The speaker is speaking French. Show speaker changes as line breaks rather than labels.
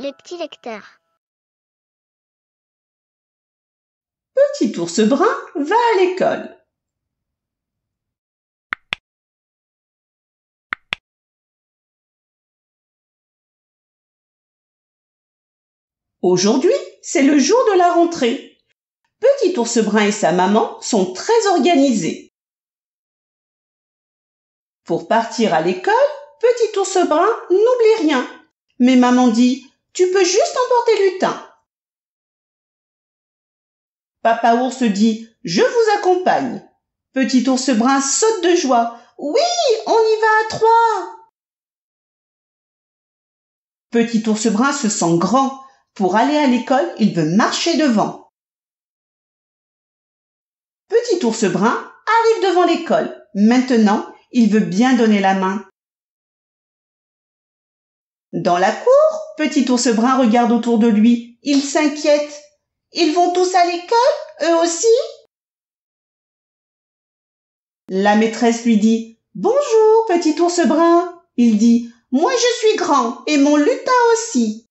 Les petits
lecteurs. Petit ours brun va à l'école.
Aujourd'hui, c'est le jour de la rentrée. Petit ours brun et sa maman sont très organisés. Pour partir à l'école, petit ours brun n'oublie rien. Mais maman dit tu peux juste emporter le Papa ours dit Je vous accompagne. Petit ours brun saute de joie. Oui, on y va à trois. Petit ours brun se sent grand. Pour aller à l'école, il veut marcher devant. Petit ours brun arrive devant l'école. Maintenant, il veut bien donner la main. Dans la cour, Petit ours brun regarde autour de lui. Il s'inquiète. Ils vont tous à l'école, eux aussi La maîtresse lui dit Bonjour, petit ours brun. Il dit Moi je suis grand et mon lutin aussi.